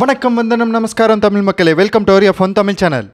வணக்கம் வந்தனம் நமஸ்காரம் தமிழ் மக்களே welcome to one Tamil channel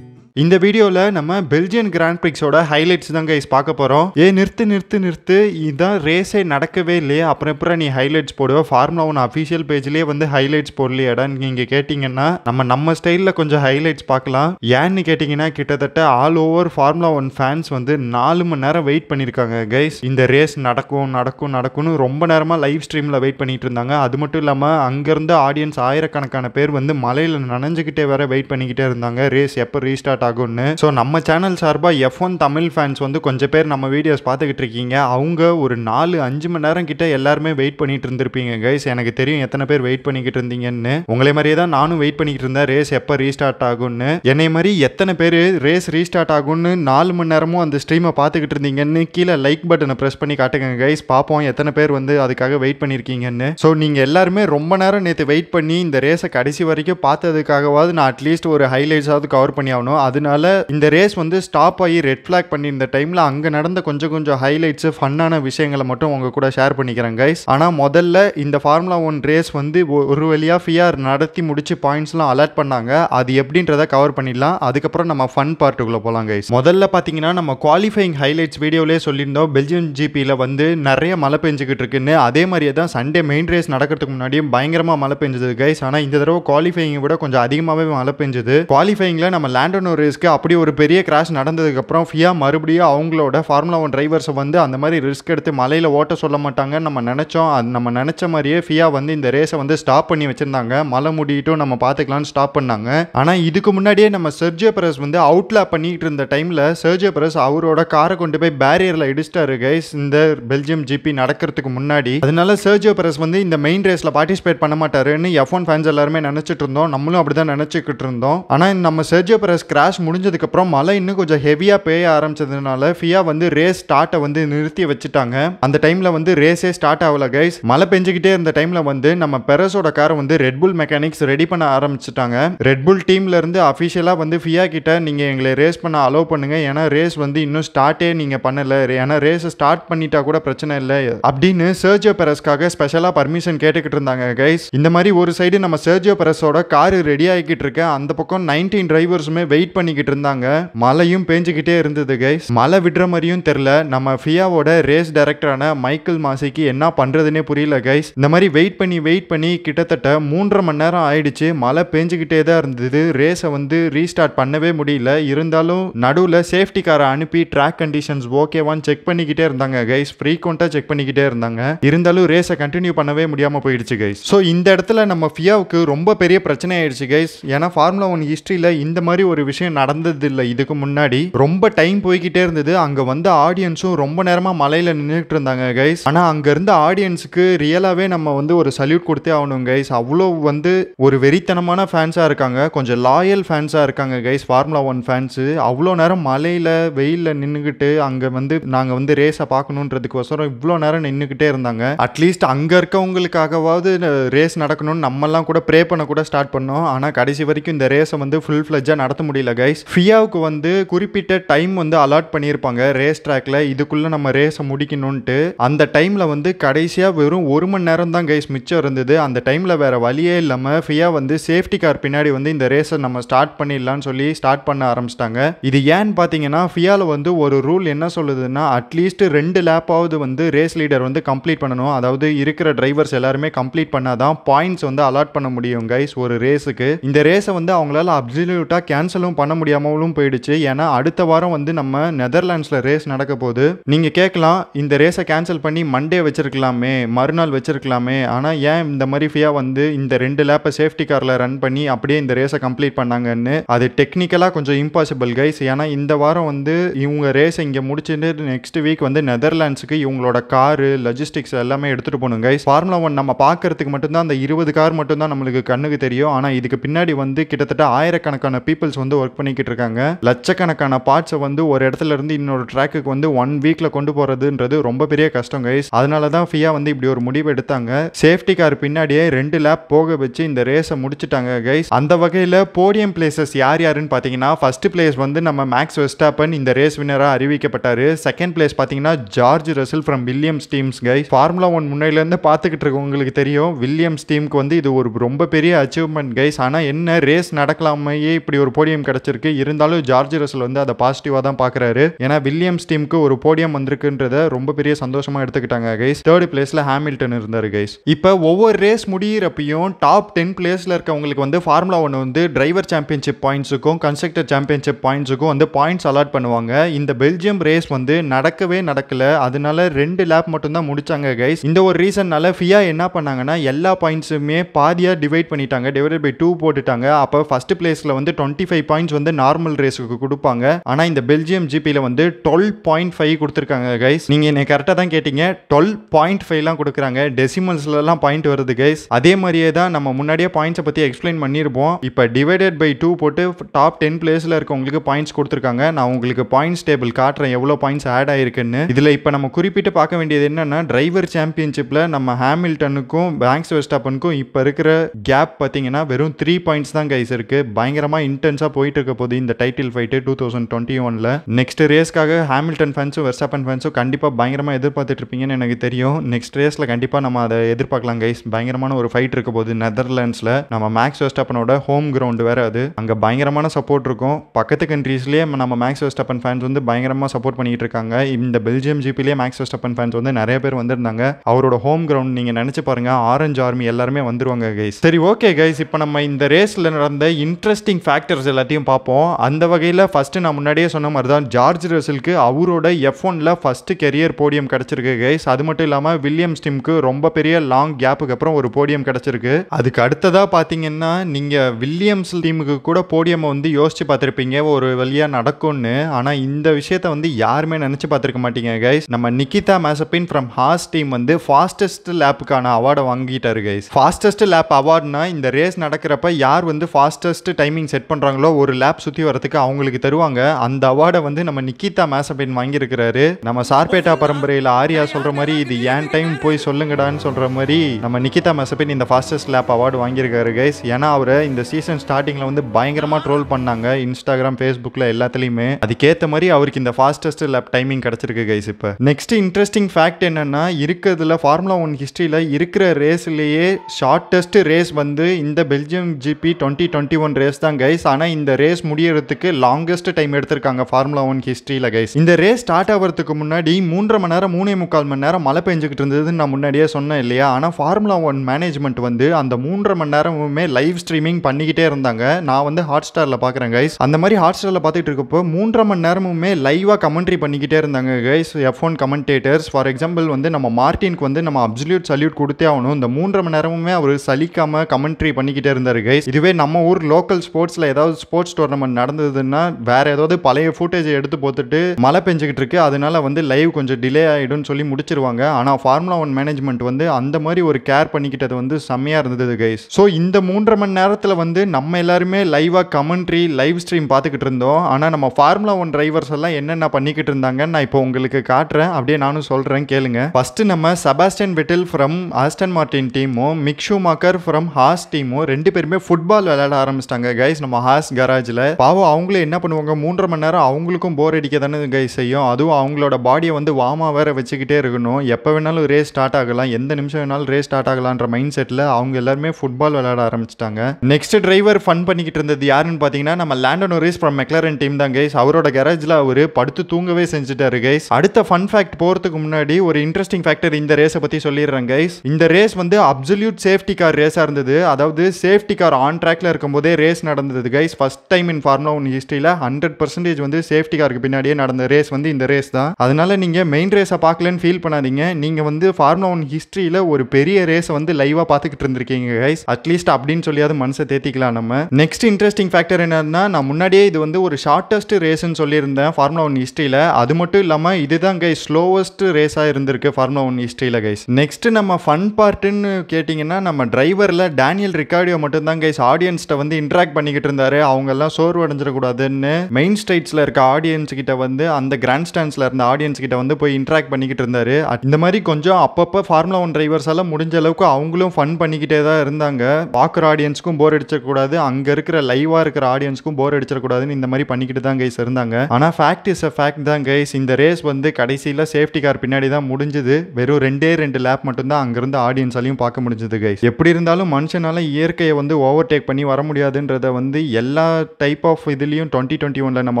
இந்த வீடியோவில் நம்ம பெல்ஜியன் கிராண்ட் பிரிக்ஸோட ஹைலைட்ஸ் தான் கைஸ் பார்க்க போகிறோம் ஏ நிறுத்து நிறுத்து நிறுத்து இதான் ரேஸே நடக்கவே இல்லையே அப்புறம் எப்பறம் நீ ஹைலைட்ஸ் போடுவோம் ஃபார்முலா ஒன் அஃபிஷியல் பேஜ்லேயே வந்து ஹைலைட்ஸ் போடலையடான்னு நீங்கள் கேட்டிங்கன்னா நம்ம நம்ம ஸ்டைலில் கொஞ்சம் ஹைலைட்ஸ் பார்க்கலாம் ஏன்னு கேட்டிங்கன்னா கிட்டத்தட்ட all over formula one fans வந்து நாலு மணி நேரம் வெயிட் பண்ணியிருக்காங்க கைஸ் இந்த ரேஸ் நடக்கும் நடக்கும் நடக்கும்னு ரொம்ப நேரமாக லைவ் ஸ்ட்ரீமில் வெயிட் பண்ணிட்டு இருந்தாங்க அது மட்டும் இல்லாமல் அங்கேருந்து ஆடியன்ஸ் ஆயிரக்கணக்கான பேர் வந்து மலையில் நனைஞ்சுக்கிட்டே வேற வெயிட் பண்ணிக்கிட்டே இருந்தாங்க ரேஸ் எப்போ ரீஸ்டார்ட் ஆகும்னு ஸோ நம்ம சேனல் சார்பாக எஃப் ஒன் தமிழ் ஃபேன்ஸ் வந்து கொஞ்சம் பேர் நம்ம வீடியோஸ் பார்த்துக்கிட்டு இருக்கீங்க அவங்க ஒரு நாலு அஞ்சு மணி நேரம் கிட்ட எல்லாருமே வெயிட் பண்ணிட்டு இருந்திருப்பீங்க கைஸ் எனக்கு தெரியும் எத்தனை பேர் வெயிட் பண்ணிக்கிட்டு இருந்தீங்கன்னு உங்களே மாதிரியே தான் நானும் வெயிட் பண்ணிக்கிட்டு இருந்தேன் ரேஸ் எப்போ ரீஸ்டார்ட் ஆகும்னு என்னை மாதிரி எத்தனை பேர் ரேஸ் ரீஸ்டார்ட் ஆகும்னு நாலு மணி நேரமும் அந்த ஸ்ட்ரீமை பார்த்துக்கிட்டு இருந்தீங்கன்னு கீழே லைக் பட்டனை ப்ரெஸ் பண்ணி காட்டுங்க கைஸ் பார்ப்போம் எத்தனை பேர் வந்து அதுக்காக வெயிட் பண்ணியிருக்கீங்கன்னு ஸோ நீங்கள் எல்லாருமே ரொம்ப நேரம் நேற்று வெயிட் பண்ணி இந்த ரேஸை கடைசி வரைக்கும் பார்த்ததுக்காகவாவது நான் அட்லீஸ்ட் ஒரு ஹைலைட்ஸாவது கவர் பண்ணி ஆகணும் அதனால இந்த ரேஸ் வந்து ஸ்டாப் ஆகி ரெட் ஃபிளாக் பண்ணி இந்த டைமில் அங்கே நடந்த கொஞ்சம் கொஞ்சம் ஹைலைட்ஸு ஃபன்னான விஷயங்களை மட்டும் உங்க கூட ஷேர் பண்ணிக்கிறேன் கைஸ் ஆனால் முதல்ல இந்த ஃபார்முலா ஒன் ரேஸ் வந்து ஒரு வழியாக ஃபியார் நடத்தி முடிச்சு எல்லாம் அலர்ட் பண்ணாங்க அது எப்படின்றத கவர் பண்ணிடலாம் அதுக்கப்புறம் நம்ம ஃபன் பார்ட்டுக்குள்ளே போலாம் கைஸ் முதல்ல பார்த்தீங்கன்னா நம்ம குவாலிஃபைங் ஹைலைட்ஸ் வீடியோலேயே சொல்லியிருந்தோம் பெல்ஜியம் ஜிபியில் வந்து நிறைய மழை பெஞ்சுக்கிட்டு இருக்குன்னு அதே மாதிரியே தான் சண்டே மெயின் ரேஸ் நடக்கிறதுக்கு முன்னாடியும் பயங்கரமாக மழை பெஞ்சது கைஸ் ஆனால் இந்த தடவை குவாலிஃபைங்கை விட கொஞ்சம் அதிகமாகவே மழை பெஞ்சது குவாலிஃபைங்கில் நம்ம லேண்டனோ ரிஸ்க்கு அப்படி ஒரு பெரிய கிராஷ் நடந்ததுக்கப்புறம் ஃபியா மறுபடியும் அவங்களோட ஃபார்முலா ஒன் டிரைவர்ஸை வந்து அந்த மாதிரி ரிஸ்க் எடுத்து மலையில் ஓட்ட சொல்ல மாட்டாங்கன்னு நம்ம நினச்சோம் அது நம்ம நினச்ச மாதிரியே ஃபியா வந்து இந்த ரேஸை வந்து ஸ்டாப் பண்ணி வச்சுருந்தாங்க மழை முடியிட்டும் நம்ம பார்த்துக்கலாம்னு ஸ்டாப் பண்ணாங்க ஆனால் இதுக்கு முன்னாடியே நம்ம செர்ஜியோ பிரஸ் வந்து அவுட்லா பண்ணிகிட்டு இருந்த டைமில் செர்ஜியோ பிரஸ் அவரோட காரை கொண்டு போய் பேரியரில் இடிச்சிட்டாரு கைஸ் இந்த பெல்ஜியம் ஜிபி நடக்கிறதுக்கு முன்னாடி அதனால செர்ஜியோ பிரஸ் வந்து இந்த மெயின் ரேஸில் பார்ட்டிசிபேட் பண்ண மாட்டாருன்னு எஃப் ஒன் ஃபேன்ஸ் எல்லாருமே நினச்சிட்டு இருந்தோம் நம்மளும் அப்படி தான் நினச்சிக்கிட்டு இருந்தோம் ஆனால் நம்ம செர்ஜியோ பிரஸ் கிராஷ் கிராஷ் முடிஞ்சதுக்கப்புறம் மழை இன்னும் கொஞ்சம் ஹெவியாக பெய்ய ஆரம்பிச்சதுனால ஃபியா வந்து ரேஸ் ஸ்டார்ட்டை வந்து நிறுத்தி வச்சுட்டாங்க அந்த டைமில் வந்து ரேஸே ஸ்டார்ட் ஆகல கைஸ் மழை பெஞ்சுக்கிட்டே இருந்த டைமில் வந்து நம்ம பெரஸோட காரை வந்து ரெட்புல் மெக்கானிக்ஸ் ரெடி பண்ண ஆரம்பிச்சிட்டாங்க ரெட்புல் டீம்ல இருந்து அஃபிஷியலாக வந்து ஃபியா கிட்ட நீங்கள் எங்களை ரேஸ் பண்ண அலோவ் பண்ணுங்க ஏன்னா ரேஸ் வந்து இன்னும் ஸ்டார்ட்டே நீங்கள் பண்ணல ஏன்னா ரேஸை ஸ்டார்ட் பண்ணிட்டா கூட பிரச்சனை இல்லை அப்படின்னு சர்ஜியோ பெரஸ்க்காக ஸ்பெஷலாக பர்மிஷன் கேட்டுக்கிட்டு இருந்தாங்க கைஸ் இந்த மாதிரி ஒரு சைடு நம்ம சர்ஜியோ பெரஸோட கார் ரெடி ஆகிக்கிட்டு இருக்க அந்த பக்கம் நைன்டீன் டிரைவர்ஸுமே வெயிட் பண்ணிக்கிட்டு இருந்தாங்க மழையும் பேஞ்சுக்கிட்டே இருந்தது கைஸ் மழை விடுற மாதிரியும் தெரில நம்ம ஃபியாவோட ரேஸ் டைரக்டரான மைக்கேல் மாசிக்கு என்ன பண்ணுறதுனே புரியல கைஸ் இந்த மாதிரி வெயிட் பண்ணி வெயிட் பண்ணி கிட்டத்தட்ட மூன்றரை மணி நேரம் ஆயிடுச்சு மழை பேஞ்சுக்கிட்டே தான் இருந்தது ரேஸை வந்து ரீஸ்டார்ட் பண்ணவே முடியல இருந்தாலும் நடுவில் சேஃப்டி காரை அனுப்பி ட்ராக் கண்டிஷன்ஸ் ஓகேவான்னு செக் பண்ணிக்கிட்டே இருந்தாங்க கைஸ் ஃப்ரீக்வெண்ட்டாக செக் பண்ணிக்கிட்டே இருந்தாங்க இருந்தாலும் ரேஸை கண்டினியூ பண்ணவே முடியாமல் போயிடுச்சு கைஸ் ஸோ இந்த இடத்துல நம்ம ஃபியாவுக்கு ரொம்ப பெரிய பிரச்சனை ஆயிடுச்சு கைஸ் ஏன்னா ஃபார்முலா ஒன் ஹிஸ்ட்ரியில் இந்த மாதிரி ஒரு விஷயம் விஷயம் இல்ல இதுக்கு முன்னாடி ரொம்ப டைம் போய்கிட்டே இருந்தது அங்க வந்த ஆடியன்ஸும் ரொம்ப நேரமா மலையில நின்றுட்டு இருந்தாங்க கைஸ் ஆனா அங்க இருந்த ஆடியன்ஸுக்கு ரியலாகவே நம்ம வந்து ஒரு சல்யூட் கொடுத்தே ஆகணும் கைஸ் அவ்வளோ வந்து ஒரு வெறித்தனமான ஃபேன்ஸாக இருக்காங்க கொஞ்சம் லாயல் ஃபேன்ஸா இருக்காங்க கைஸ் ஃபார்முலா ஒன் ஃபேன்ஸு அவ்வளோ நேரம் மலையில் வெயில நின்றுக்கிட்டு அங்கே வந்து நாங்கள் வந்து ரேஸை பார்க்கணுன்றதுக்கோசரம் இவ்வளோ நேரம் நின்றுக்கிட்டே இருந்தாங்க அட்லீஸ்ட் அங்கே இருக்கவங்களுக்காகவாவது ரேஸ் நடக்கணும்னு நம்மலாம் கூட ப்ரே பண்ண கூட ஸ்டார்ட் பண்ணோம் ஆனால் கடைசி வரைக்கும் இந்த ரேஸை வந்து ஃபுல் ஃப்ளெஜ்ஜாக நடத்த முடியல கைஸ் ஃபியாவுக்கு வந்து குறிப்பிட்ட டைம் வந்து அலாட் பண்ணியிருப்பாங்க ரேஸ் ட்ராக்ல இதுக்குள்ள நம்ம ரேஸை முடிக்கணும்ட்டு அந்த டைம்ல வந்து கடைசியாக வெறும் ஒரு மணி நேரம் தான் கைஸ் மிச்சம் இருந்தது அந்த டைம்ல வேற வழியே இல்லாம ஃபியா வந்து சேஃப்டி கார் பின்னாடி வந்து இந்த ரேஸை நம்ம ஸ்டார்ட் பண்ணிடலாம்னு சொல்லி ஸ்டார்ட் பண்ண ஆரம்பிச்சிட்டாங்க இது ஏன்னு பார்த்தீங்கன்னா ஃபியாவில் வந்து ஒரு ரூல் என்ன சொல்லுதுன்னா அட்லீஸ்ட் ரெண்டு லேப்பாவது வந்து ரேஸ் லீடர் வந்து கம்ப்ளீட் பண்ணணும் அதாவது இருக்கிற டிரைவர்ஸ் எல்லாருமே கம்ப்ளீட் பண்ணாதான் பாயிண்ட்ஸ் வந்து அலாட் பண்ண முடியும் கைஸ் ஒரு ரேஸுக்கு இந்த ரேஸை வந்து அவங்களால அப்சல்யூட்டா கேன்சலும் பண்ண பண்ண முடியாமலும் போயிடுச்சு ஏன்னா அடுத்த வாரம் வந்து நம்ம நெதர்லாண்ட்ஸில் ரேஸ் நடக்க போகுது நீங்கள் கேட்கலாம் இந்த ரேஸை கேன்சல் பண்ணி மண்டே வச்சிருக்கலாமே மறுநாள் வச்சிருக்கலாமே ஆனால் ஏன் இந்த மாதிரி ஃபியா வந்து இந்த ரெண்டு லேப்பை சேஃப்டி காரில் ரன் பண்ணி அப்படியே இந்த ரேஸை கம்ப்ளீட் பண்ணாங்கன்னு அது டெக்னிக்கலாக கொஞ்சம் இம்பாசிபிள் கைஸ் ஏன்னா இந்த வாரம் வந்து இவங்க ரேஸ் இங்கே முடிச்சுட்டு நெக்ஸ்ட் வீக் வந்து நெதர்லாண்ட்ஸுக்கு இவங்களோட காரு லஜிஸ்டிக்ஸ் எல்லாமே எடுத்துகிட்டு போகணும் கைஸ் ஃபார்முலா ஒன் நம்ம பார்க்கறதுக்கு மட்டும்தான் அந்த இருபது கார் மட்டும்தான் நம்மளுக்கு கண்ணுக்கு தெரியும் ஆனால் இதுக்கு பின்னாடி வந்து கிட்டத்தட்ட ஆயிரக்கணக்கான பீப்புள்ஸ் வந்து ஒர்க் பண்ணிக்கிட்டு இருக்காங்க லட்சக்கணக்கான பார்ட்ஸை வந்து ஒரு இடத்துல இருந்து இன்னொரு ட்ராக்குக்கு வந்து ஒன் வீக்கில் கொண்டு போகிறதுன்றது ரொம்ப பெரிய கஷ்டம் கைஸ் அதனால தான் ஃபியா வந்து இப்படி ஒரு முடிவு எடுத்தாங்க சேஃப்டி கார் பின்னாடியே ரெண்டு லேப் போக வச்சு இந்த ரேஸை முடிச்சுட்டாங்க கைஸ் அந்த வகையில் போடியம் பிளேசஸ் யார் யாருன்னு பார்த்தீங்கன்னா ஃபர்ஸ்ட் பிளேஸ் வந்து நம்ம மேக்ஸ் வெஸ்டாப்பன் இந்த ரேஸ் வினராக அறிவிக்கப்பட்டார் செகண்ட் பிளேஸ் பார்த்தீங்கன்னா George Russell from Williams teams guys formula one முன்னையிலேருந்து பார்த்துக்கிட்டு இருக்கவங்களுக்கு தெரியும் வில்லியம்ஸ் டீமுக்கு வந்து இது ஒரு ரொம்ப பெரிய அச்சீவ்மெண்ட் கைஸ் ஆனால் என்ன ரேஸ் நடக்கலாமையே இப்படி ஒரு போடியம் கிடைச்சி கிடைச்சிருக்கு இருந்தாலும் ஜார்ஜ் ரசல் வந்து அதை பாசிட்டிவாக தான் பார்க்குறாரு ஏன்னா வில்லியம்ஸ் டீமுக்கு ஒரு போடியம் வந்திருக்குன்றத ரொம்ப பெரிய சந்தோஷமாக எடுத்துக்கிட்டாங்க கைஸ் தேர்ட் பிளேஸில் ஹேமில்டன் இருந்தார் கைஸ் இப்போ ஒவ்வொரு ரேஸ் முடியிறப்பையும் டாப் டென் பிளேஸில் இருக்கவங்களுக்கு வந்து ஃபார்முலா ஒன்று வந்து டிரைவர் சாம்பியன்ஷிப் பாயிண்ட்ஸுக்கும் கன்ஸ்ட்ரக்டர் சாம்பியன்ஷிப் பாயிண்ட்ஸுக்கும் வந்து பாயிண்ட்ஸ் அலாட் பண்ணுவாங்க இந்த பெல்ஜியம் ரேஸ் வந்து நடக்கவே நடக்கல அதனால ரெண்டு லேப் மட்டும்தான் முடிச்சாங்க கைஸ் இந்த ஒரு ரீசன்னால ஃபியா என்ன பண்ணாங்கன்னா எல்லா பாயிண்ட்ஸுமே பாதியாக டிவைட் பண்ணிட்டாங்க டிவைட் பை டூ போட்டுட்டாங்க அப்போ ஃபர்ஸ்ட் பிளேஸில் வந்து டுவெண்ட்டி ஃபைவ் பாயிண்ட்ஸ் பாயிண்ட்ஸ் வந்து நார்மல் ரேஸுக்கு கொடுப்பாங்க ஆனால் இந்த பெல்ஜியம் ஜிபியில் வந்து டுவெல் பாயிண்ட் ஃபைவ் கொடுத்துருக்காங்க கைஸ் நீங்கள் என்னை கரெக்டாக தான் கேட்டிங்க டுவெல் பாயிண்ட் ஃபைவ்லாம் கொடுக்குறாங்க டெசிமல்ஸ்லலாம் பாயிண்ட் வருது கைஸ் அதே மாதிரியே தான் நம்ம முன்னாடியே பாயிண்ட்ஸை பற்றி எக்ஸ்பிளைன் பண்ணியிருப்போம் இப்போ டிவைடட் பை டூ போட்டு டாப் டென் பிளேஸில் இருக்கவங்களுக்கு பாயிண்ட்ஸ் கொடுத்துருக்காங்க நான் உங்களுக்கு பாயிண்ட்ஸ் டேபிள் காட்டுறேன் எவ்வளோ பாயிண்ட்ஸ் ஆட் ஆயிருக்குன்னு இதில் இப்போ நம்ம குறிப்பிட்டு பார்க்க வேண்டியது என்னென்னா டிரைவர் சாம்பியன்ஷிப்பில் நம்ம ஹேமில்டனுக்கும் பேங்க்ஸ் வெஸ்டாப்பனுக்கும் இப்போ இருக்கிற கேப் பார்த்தீங்கன்னா வெறும் த்ரீ பாயிண்ட்ஸ் தான் கைஸ் இருக்குது பயங்கரமாக இன்டென்ஸாக போயிட்டு இருக்க போகுது இந்த title fight two thousand twenty ஒன்ல நெக்ஸ்ட் ரேஸ்க்காக ஹாமில்டன் ஃபேன்ஸும் வெர்சாப்பன் ஃபேன்ஸும் கண்டிப்பாக பயங்கரமாக எதிர்பார்த்துட்டு இருப்பீங்கன்னு எனக்கு தெரியும் நெக்ஸ்ட் ரேஸ்ல கண்டிப்பாக நம்ம அதை எதிர்பார்க்கலாம் கைஸ் பயங்கரமான ஒரு ஃபைட் இருக்க போது நெதர்லாண்ட்ஸ்ல நம்ம மேக்ஸ் வெஸ்டாப்பனோட ஹோம் கிரவுண்டு வேற அது அங்கே பயங்கரமான சப்போர்ட் இருக்கும் பக்கத்து கண்ட்ரீஸ்லயே நம்ம மேக்ஸ் வெஸ்டாப்பன் ஃபேன்ஸ் வந்து பயங்கரமாக சப்போர்ட் பண்ணிட்டு இருக்காங்க இந்த பெல்ஜியம் ஜிபிலேயே மேக்ஸ் வெஸ்டாப்பன் ஃபேன்ஸ் வந்து நிறைய பேர் வந்திருந்தாங்க அவரோட ஹோம் கிரவுண்ட் நீங்க நினைச்சு பாருங்க ஆரஞ்சு ஆர்மி எல்லாருமே வந்துருவாங்க கைஸ் சரி ஓகே கைஸ் இப்போ நம்ம இந்த ரேஸில் நடந்த இன்ட்ரெஸ்டிங் ஃபேக்டர்ஸ் எல்லாத்தையும் பார்ப்போம் அந்த வகையில் ஃபஸ்ட்டு நான் முன்னாடியே சொன்ன மாதிரி தான் ஜார்ஜ் ரெசிலுக்கு அவரோட எஃப் ஒனில் ஃபஸ்ட்டு கெரியர் போடியம் கிடச்சிருக்கு கைஸ் அது மட்டும் இல்லாமல் வில்லியம்ஸ் டீமுக்கு ரொம்ப பெரிய லாங் கேப்புக்கு அப்புறம் ஒரு போடியம் கிடச்சிருக்கு அதுக்கு அடுத்ததாக பார்த்தீங்கன்னா நீங்கள் வில்லியம்ஸ் டீமுக்கு கூட போடியம் வந்து யோசிச்சு பார்த்துருப்பீங்க ஒரு வழியாக நடக்கும்னு ஆனால் இந்த விஷயத்த வந்து யாருமே நினச்சி பார்த்துருக்க மாட்டீங்க கைஸ் நம்ம Nikita Mazepin from Haas team வந்து ஃபாஸ்டஸ்ட் லேப்புக்கான அவார்டை வாங்கிட்டாரு கைஸ் ஃபாஸ்டஸ்ட் லேப் அவார்ட்னா இந்த ரேஸ் நடக்கிறப்ப யார் வந்து ஃபாஸ்டஸ்ட் டைமிங் செட் பண்ணுறாங்களோ ஒரு லேப் சுற்றி வரத்துக்கு அவங்களுக்கு தருவாங்க அந்த அவார்டை வந்து நம்ம நிக்கிதா மேசபின் வாங்கியிருக்கிறாரு நம்ம சார்பேட்டா பரம்பரையில் ஆரியா சொல்கிற மாதிரி இது ஏன் டைம் போய் சொல்லுங்கடான்னு சொல்கிற மாதிரி நம்ம நிக்கிதா மேசபின் இந்த ஃபாஸ்டஸ்ட் லேப் அவார்டு வாங்கியிருக்காரு கைஸ் ஏன்னா அவரை இந்த சீசன் ஸ்டார்டிங்கில் வந்து பயங்கரமாக ட்ரோல் பண்ணாங்க இன்ஸ்டாகிராம் ஃபேஸ்புக்கில் எல்லாத்துலேயுமே அதுக்கேற்ற மாதிரி அவருக்கு இந்த ஃபாஸ்டஸ்ட் லேப் டைமிங் கிடச்சிருக்கு கைஸ் இப்போ நெக்ஸ்ட் இன்ட்ரெஸ்டிங் ஃபேக்ட் என்னன்னா இருக்கிறதுல ஃபார்முலா ஒன் ஹிஸ்ட்ரியில் இருக்கிற ரேஸ்லேயே ஷார்ட்டஸ்ட் ரேஸ் வந்து இந்த Belgium GP twenty twenty one race தான் கைஸ் ஆனால் இந்த ரேஸ் ரேஸ் முடியறதுக்கு லாங்கஸ்ட் டைம் எடுத்திருக்காங்க ஃபார்முலா ஒன் ஹிஸ்ட்ரியில் கைஸ் இந்த ரேஸ் ஸ்டார்ட் ஆகிறதுக்கு முன்னாடி மூன்றரை மணி நேரம் மூணே முக்கால் மணி நேரம் மழை பெஞ்சுக்கிட்டு இருந்ததுன்னு நான் முன்னாடியே சொன்னேன் இல்லையா ஆனால் ஃபார்முலா ஒன் மேனேஜ்மெண்ட் வந்து அந்த மூன்றரை மணி நேரமுமே லைவ் ஸ்ட்ரீமிங் பண்ணிக்கிட்டே இருந்தாங்க நான் வந்து ஹாட் ஸ்டாரில் பார்க்குறேன் கைஸ் அந்த மாதிரி ஹாட் ஸ்டாரில் பார்த்துட்டு இருக்கப்போ மூன்றரை மணி நேரமுமே லைவாக கமெண்ட்ரி பண்ணிக்கிட்டே இருந்தாங்க guys F one commentators for example வந்து நம்ம மார்டினுக்கு வந்து நம்ம அப்சல்யூட் சல்யூட் கொடுத்தே ஆகணும் இந்த மூன்றரை மணி நேரமுமே அவர் சலிக்காமல் கமெண்ட்ரி பண்ணிக்கிட்டே இருந்தார் கைஸ் இதுவே நம்ம ஊர் லோக்கல் ஸ்போர்ட்ஸில் ஏதாவது ஸ்போர்ட்ஸ் டோர்னமெண்ட் நடந்ததுன்னா வேற ஏதாவது பழைய ஃபுட்டேஜ் எடுத்து போத்துட்டு மழை பெஞ்சுக்கிட்டு இருக்கு அதனால வந்து லைவ் கொஞ்சம் டிலே ஆகிடும் சொல்லி முடிச்சிருவாங்க ஆனால் ஃபார்முலா ஒன் மேனேஜ்மெண்ட் வந்து அந்த மாதிரி ஒரு கேர் பண்ணிக்கிட்டது வந்து செம்மையாக இருந்தது கைஸ் ஸோ இந்த மூன்றரை மணி நேரத்தில் வந்து நம்ம எல்லாருமே லைவாக கமெண்ட்ரி லைவ் ஸ்ட்ரீம் பார்த்துக்கிட்டு இருந்தோம் ஆனால் நம்ம ஃபார்முலா ஒன் டிரைவர்ஸ் எல்லாம் என்னென்ன பண்ணிக்கிட்டு இருந்தாங்கன்னு நான் இப்போ உங்களுக்கு காட்டுறேன் அப்படியே நானும் சொல்கிறேன் கேளுங்க ஃபர்ஸ்ட் நம்ம செபாஸ்டியன் பெட்டில் ஃப்ரம் ஆஸ்டன் மார்டின் டீமும் மிக்ஷு மாக்கர் ஃப்ரம் ஹாஸ் டீமும் ரெண்டு பேருமே ஃபுட்பால் விளையாட ஆரம்பிச்சிட்டாங்க கைஸ் நம்ம ஹாஸ் கராஜ் மேட்ச்சில் பாவம் அவங்களே என்ன பண்ணுவாங்க மூன்றரை மணி நேரம் அவங்களுக்கும் போர் அடிக்க தானே கை செய்யும் அதுவும் அவங்களோட பாடியை வந்து வாமா வேற வச்சுக்கிட்டே இருக்கணும் எப்போ வேணாலும் ரேஸ் ஸ்டார்ட் ஆகலாம் எந்த நிமிஷம் வேணாலும் ரே ஸ்டார்ட் ஆகலான்ற மைண்ட் செட்டில் அவங்க எல்லாருமே ஃபுட்பால் விளையாட ஆரம்பிச்சிட்டாங்க நெக்ஸ்ட் டிரைவர் ஃபன் பண்ணிக்கிட்டு இருந்தது யாருன்னு பார்த்தீங்கன்னா நம்ம லேண்டன் ரேஸ் ஃப்ரம் மெக்லரன் டீம் தான் கைஸ் அவரோட கேரேஜில் அவர் படுத்து தூங்கவே செஞ்சுட்டாரு கைஸ் அடுத்த ஃபன் ஃபேக்ட் போகிறதுக்கு முன்னாடி ஒரு இன்ட்ரெஸ்டிங் ஃபேக்டர் இந்த ரேஸை பற்றி சொல்லிடுறேன் கைஸ் இந்த ரேஸ் வந்து அப்சல்யூட் சேஃப்டி கார் ரேஸாக இருந்தது அதாவது சேஃப்டி கார் ஆன் ட்ராக்ல இருக்கும்போதே ரேஸ் நடந்தது guys first time time in formula one ஹிஸ்ட்ரியில் ஹண்ட்ரட் பர்சன்டேஜ் வந்து சேஃப்டி காருக்கு பின்னாடியே நடந்த ரேஸ் வந்து இந்த ரேஸ் தான் அதனால நீங்கள் மெயின் ரேஸை பார்க்கலன்னு ஃபீல் பண்ணாதீங்க நீங்கள் வந்து ஃபார்முலா ஒன் ஹிஸ்ட்ரியில் ஒரு பெரிய ரேஸை வந்து லைவாக பார்த்துக்கிட்டு இருந்திருக்கீங்க கைஸ் அட்லீஸ்ட் அப்படின்னு சொல்லியாவது மனசை தேத்திக்கலாம் நம்ம நெக்ஸ்ட் இன்ட்ரெஸ்டிங் ஃபேக்டர் என்னன்னா நான் முன்னாடியே இது வந்து ஒரு ஷார்ட்டஸ்ட் ரேஸ்ன்னு சொல்லியிருந்தேன் ஃபார்முலா ஒன் ஹிஸ்ட்ரியில் அது மட்டும் இல்லாமல் இதுதான் கைஸ் ஸ்லோவஸ்ட் ரேஸாக இருந்திருக்கு ஃபார்முலா ஒன் ஹிஸ்ட்ரியில் கைஸ் நெக்ஸ்ட் நம்ம ஃபன் பார்ட்டுன்னு கேட்டிங்கன்னா நம்ம டிரைவரில் டேனியல் ரிகார்டியோ மட்டும்தான் கைஸ் ஆடியன்ஸ்ட்டை வந்து இன்ட்ராக்ட் பண்ணிக்கிட்டு இருந்தார் அவங்க எல்லாம் சோர்வு அடைஞ்சிடக்கூடாதுன்னு மெயின் ஸ்டேட்ஸில் இருக்க ஆடியன்ஸ் கிட்ட வந்து அந்த கிராண்ட் ஸ்டாண்ட்ஸில் இருந்த ஆடியன்ஸ் கிட்ட வந்து போய் இன்ட்ராக்ட் பண்ணிக்கிட்டு இருந்தாரு இந்த மாதிரி கொஞ்சம் அப்பப்போ ஃபார்முலா ஒன் டிரைவர்ஸ் எல்லாம் முடிஞ்ச அளவுக்கு அவங்களும் ஃபன் பண்ணிக்கிட்டே தான் இருந்தாங்க பார்க்குற ஆடியன்ஸ்க்கும் போர் அடிச்சிடக்கூடாது அங்கே இருக்கிற லைவாக இருக்கிற ஆடியன்ஸ்க்கும் போர் அடிச்சிடக்கூடாதுன்னு இந்த மாதிரி பண்ணிக்கிட்டு தான் கைஸ் இருந்தாங்க ஆனால் ஃபேக்ட் இஸ் அ ஃபேக்ட் தான் கைஸ் இந்த ரேஸ் வந்து கடைசியில் சேஃப்டி கார் பின்னாடி தான் முடிஞ்சது வெறும் ரெண்டே ரெண்டு லேப் மட்டும்தான் அங்கேருந்து ஆடியன்ஸாலையும் பார்க்க முடிஞ்சது கைஸ் எப்படி இருந்தாலும் மனுஷனால இயற்கையை வந்து ஓவர்டேக் பண்ணி வர முடியாதுன்றத வந்து எல்லா டைப் ஆஃப் இதுலேயும் டுவெண்ட்டி டுவெண்ட்டி ஒனில் நம்ம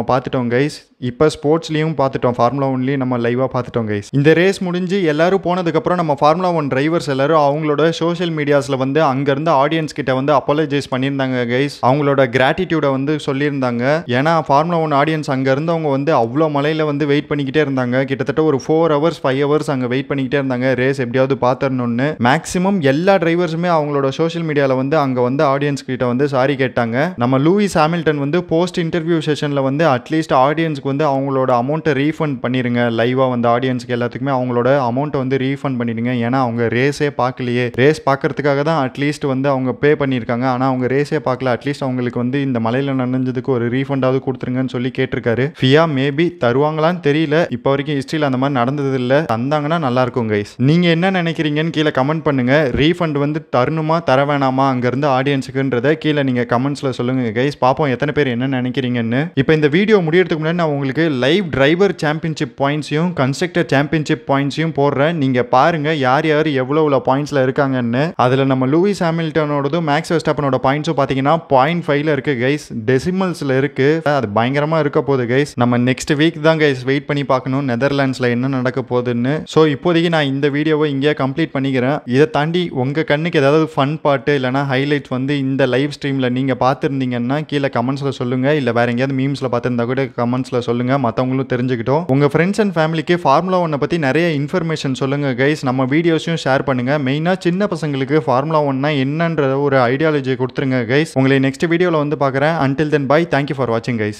பார்த்துட்டோம் கைஸ் இப்போ ஸ்போர்ட்ஸ்லேயும் பார்த்துட்டோம் ஃபார்முலா ஒன்லேயும் நம்ம லைவாக பார்த்துட்டோம் கைஸ் இந்த ரேஸ் முடிஞ்சு எல்லாரும் போனதுக்கப்புறம் நம்ம ஃபார்முலா ஒன் டிரைவர்ஸ் எல்லாரும் அவங்களோட சோஷியல் மீடியாஸில் வந்து அங்கேருந்து ஆடியன்ஸ் கிட்ட வந்து அப்பாலஜைஸ் பண்ணியிருந்தாங்க கைஸ் அவங்களோட கிராட்டிடியூடை வந்து சொல்லியிருந்தாங்க ஏன்னா ஃபார்முலா ஒன் ஆடியன்ஸ் அங்கேருந்து அவங்க வந்து அவ்வளோ மலையில் வந்து வெயிட் பண்ணிக்கிட்டே இருந்தாங்க கிட்டத்தட்ட ஒரு ஃபோர் ஹவர்ஸ் ஃபைவ் ஹவர்ஸ் அங்கே வெயிட் பண்ணிக்கிட்டே இருந்தாங்க ரேஸ் எப்படியாவது பார்த்துடணும்னு மேக்ஸிமம் எல்லா டிரைவர்ஸுமே அவங்களோட சோஷியல் மீடியாவில் வந்து அங்கே வந்து ஆடியன்ஸ் கிட்ட வந்து சாரி கேட்டாங்க நம்ம லூயிஸ் சாமில் ஹாமில்டன் வந்து போஸ்ட் இன்டர்வியூ செஷனில் வந்து அட்லீஸ்ட் ஆடியன்ஸுக்கு வந்து அவங்களோட அமௌண்ட்டை ரீஃபண்ட் பண்ணிடுங்க லைவாக வந்து ஆடியன்ஸுக்கு எல்லாத்துக்குமே அவங்களோட அமௌண்ட்டை வந்து ரீஃபண்ட் பண்ணிடுங்க ஏன்னா அவங்க ரேஸே பார்க்கலையே ரேஸ் பார்க்கறதுக்காக தான் அட்லீஸ்ட் வந்து அவங்க பே பண்ணியிருக்காங்க ஆனால் அவங்க ரேஸே பார்க்கல அட்லீஸ்ட் அவங்களுக்கு வந்து இந்த மலையில் நனைஞ்சதுக்கு ஒரு ரீஃபண்டாவது கொடுத்துருங்கன்னு சொல்லி கேட்டிருக்காரு ஃபியா மேபி தருவாங்களான்னு தெரியல இப்போ வரைக்கும் ஹிஸ்ட்ரியில் அந்த மாதிரி நடந்தது இல்லை தந்தாங்கன்னா நல்லாயிருக்கும் கைஸ் நீங்கள் என்ன நினைக்கிறீங்கன்னு கீழே கமெண்ட் பண்ணுங்க ரீஃபண்ட் வந்து தரணுமா தர வேணாமா அங்கேருந்து ஆடியன்ஸுக்குன்றதை கீழே நீங்கள் கமெண்ட்ஸில் சொல்லுங்கள் கைஸ் பார்ப்போம் பார்ப்போம் எத்தனை பேர் என்ன நினைக்கிறீங்கன்னு இப்போ இந்த வீடியோ முடியறதுக்கு முன்னாடி நான் உங்களுக்கு லைவ் டிரைவர் சாம்பியன்ஷிப் பாயிண்ட்ஸையும் கன்ஸ்ட்ரக்டர் சாம்பியன்ஷிப் பாயிண்ட்ஸையும் போடுறேன் நீங்க பாருங்க யார் யார் எவ்வளோ எவ்வளோ பாயிண்ட்ஸில் இருக்காங்கன்னு அதில் நம்ம லூயிஸ் ஹாமில்டனோடதும் மேக்ஸ் வெஸ்டாப்பனோட பாயிண்ட்ஸும் பார்த்தீங்கன்னா பாயிண்ட் ஃபைவ்ல இருக்கு கைஸ் டெசிமல்ஸில் இருக்கு அது பயங்கரமாக இருக்க போகுது கைஸ் நம்ம நெக்ஸ்ட் வீக் தான் கைஸ் வெயிட் பண்ணி பார்க்கணும் நெதர்லாண்ட்ஸில் என்ன நடக்க போகுதுன்னு ஸோ இப்போதைக்கு நான் இந்த வீடியோவை இங்கேயே கம்ப்ளீட் பண்ணிக்கிறேன் இதை தாண்டி உங்கள் கண்ணுக்கு ஏதாவது ஃபன் பாட்டு இல்லைனா ஹைலைட்ஸ் வந்து இந்த லைவ் ஸ்ட்ரீமில் நீங்கள் பார்த்துருந்தீங்கன்னா கீழே கமெண்ட்ஸில் சொல்லுங்கள் இல்லை வேறு எங்கேயாவது மீம்ஸில் பார்த்துருந்தா கூட கமெண்ட்ஸில் சொல்லுங்கள் மற்றவங்களும் தெரிஞ்சுக்கிட்டோம் உங்கள் ஃப்ரெண்ட்ஸ் அண்ட் ஃபேமிலிக்கு ஃபார்முலா ஒன்னை பற்றி நிறைய இன்ஃபர்மேஷன் சொல்லுங்கள் கைஸ் நம்ம வீடியோஸையும் ஷேர் பண்ணுங்கள் மெயினாக சின்ன பசங்களுக்கு ஃபார்முலா ஒன்னா என்னன்ற ஒரு ஐடியாலஜியை கொடுத்துருங்க கைஸ் உங்களை நெக்ஸ்ட் வீடியோவில் வந்து பார்க்குறேன் until then bye thank you for வாட்சிங் கைஸ்